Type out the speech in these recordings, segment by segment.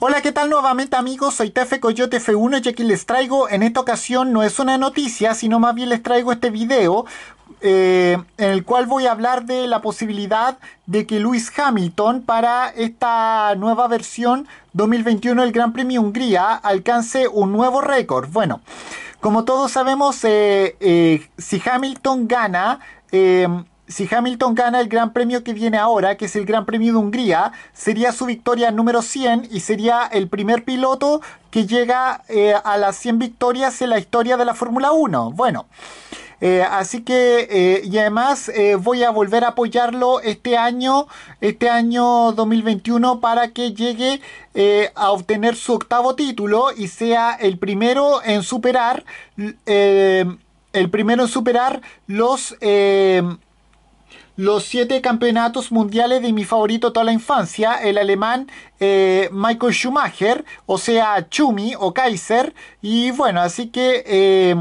Hola, ¿qué tal nuevamente amigos? Soy Tefe Coyote F1 y aquí les traigo, en esta ocasión no es una noticia, sino más bien les traigo este video eh, en el cual voy a hablar de la posibilidad de que Lewis Hamilton para esta nueva versión 2021 del Gran Premio Hungría alcance un nuevo récord. Bueno, como todos sabemos, eh, eh, si Hamilton gana... Si Hamilton gana el gran premio que viene ahora, que es el Gran Premio de Hungría, sería su victoria número 100 y sería el primer piloto que llega eh, a las 100 victorias en la historia de la Fórmula 1. Bueno. Eh, así que, eh, y además voy a volver a apoyarlo este año, este año 2021, para que llegue a obtener su octavo título y sea el primero en superar, el primero en superar los los siete campeonatos mundiales de mi favorito toda la infancia, el alemán eh, Michael Schumacher, o sea, Chumi o Kaiser. Y bueno, así que eh,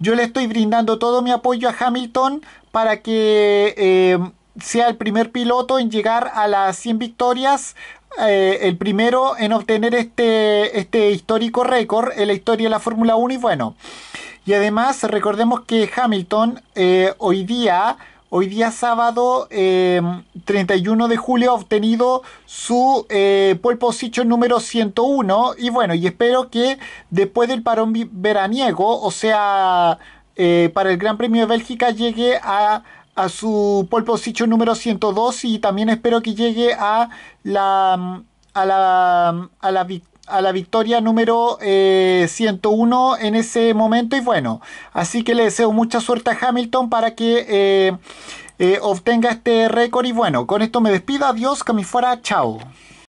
yo le estoy brindando todo mi apoyo a Hamilton para que eh, sea el primer piloto en llegar a las 100 victorias. el primero en obtener este, este histórico récord en la historia de la Fórmula 1 y bueno y además recordemos que Hamilton hoy día Hoy día sábado 31 em, de julio ha obtenido su eh, número 101 y bueno, y espero que después del parón veraniego, o sea, eh, para el Gran Premio de Bélgica llegue a, su pole número 102 y también espero que llegue a la, a la victoria a la victoria número 101 eh, en ese momento y bueno, así que le deseo mucha suerte a Hamilton para que eh, eh, obtenga este récord y bueno, con esto me despido, adiós, que me fuera, chao.